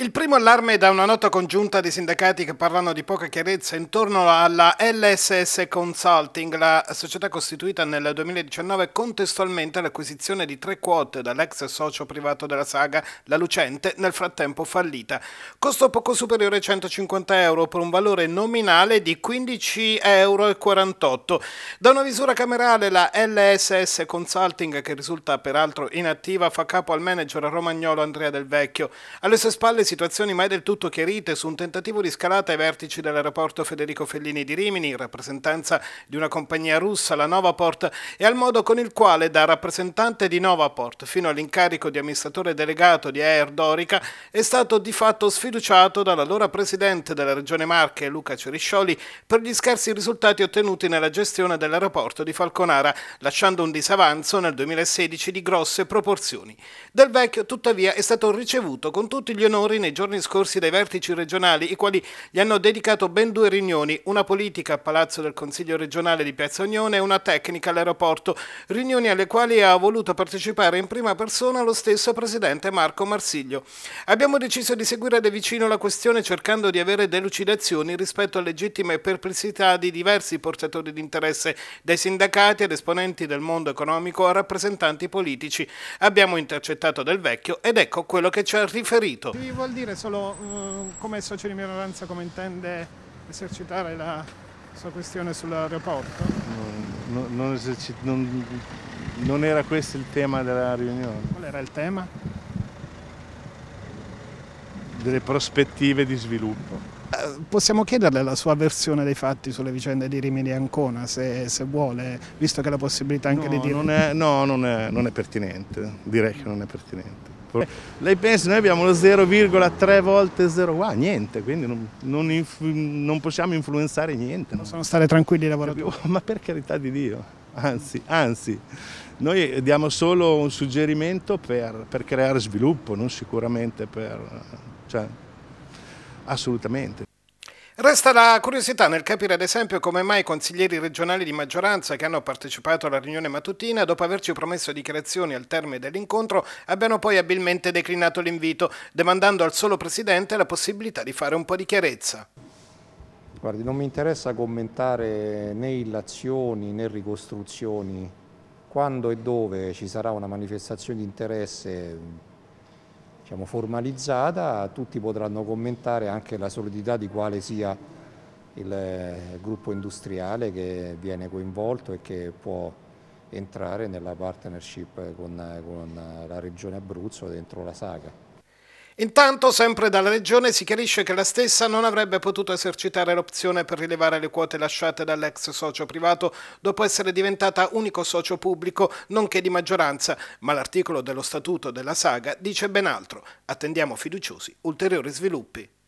Il primo allarme è da una nota congiunta dei sindacati che parlano di poca chiarezza intorno alla LSS Consulting, la società costituita nel 2019 contestualmente all'acquisizione di tre quote dall'ex socio privato della saga, la Lucente, nel frattempo fallita. Costo poco superiore ai 150 euro per un valore nominale di 15,48 euro. Da una misura camerale la LSS Consulting, che risulta peraltro inattiva, fa capo al manager romagnolo Andrea Del Vecchio. Alle sue spalle si situazioni mai del tutto chiarite su un tentativo di scalata ai vertici dell'aeroporto Federico Fellini di Rimini, in rappresentanza di una compagnia russa, la Novaport, e al modo con il quale da rappresentante di Novaport fino all'incarico di amministratore delegato di Air Dorica è stato di fatto sfiduciato dall'allora presidente della regione Marche, Luca Ceriscioli, per gli scarsi risultati ottenuti nella gestione dell'aeroporto di Falconara, lasciando un disavanzo nel 2016 di grosse proporzioni. Del vecchio, tuttavia, è stato ricevuto con tutti gli onori nei giorni scorsi dai vertici regionali, i quali gli hanno dedicato ben due riunioni, una politica a Palazzo del Consiglio regionale di Piazza Unione e una tecnica all'aeroporto, riunioni alle quali ha voluto partecipare in prima persona lo stesso presidente Marco Marsiglio. Abbiamo deciso di seguire da vicino la questione cercando di avere delucidazioni rispetto a legittime perplessità di diversi portatori di interesse, dai sindacati ad esponenti del mondo economico a rappresentanti politici. Abbiamo intercettato del vecchio ed ecco quello che ci ha riferito vuol dire solo uh, come socio di minoranza come intende esercitare la sua questione sull'aeroporto? No, mm, no, non, eserci- non, non era questo il tema della riunione. Qual era il tema? Delle prospettive di sviluppo eh, possiamo chiederle la sua versione dei fatti sulle vicende di Rimini e Ancona, se, se, vuole, visto che la possibilità anche no, di dire... Non è, no, non è, non è pertinente, direi che non è pertinente. Lei pensa, noi abbiamo lo 0,3 volte 0 qua, niente, quindi non, non, influ non possiamo influenzare niente. Non Possono stare tranquilli i lavoratori. Ma per carità di Dio, anzi, anzi, noi diamo solo un suggerimento per, per creare sviluppo, non sicuramente per... Cioè, assolutamente. Resta la curiosità nel capire ad esempio come mai i consiglieri regionali di maggioranza che hanno partecipato alla riunione mattutina, dopo averci promesso dichiarazioni al termine dell'incontro, abbiano poi abilmente declinato l'invito, demandando al solo Presidente la possibilità di fare un po' di chiarezza. Guardi, non mi interessa commentare né illazioni né ricostruzioni. Quando e dove ci sarà una manifestazione di interesse diciamo, formalizzata, tutti potranno commentare anche la solidità di quale sia il eh, gruppo industriale che viene coinvolto e che può entrare nella partnership con, con la regione Abruzzo dentro la saga. Intanto, sempre dalla Regione, si chiarisce che la stessa non avrebbe potuto esercitare l'opzione per rilevare le quote lasciate dall'ex socio privato dopo essere diventata unico socio pubblico, nonché di maggioranza, ma l'articolo dello statuto della saga dice ben altro. Attendiamo fiduciosi ulteriori sviluppi.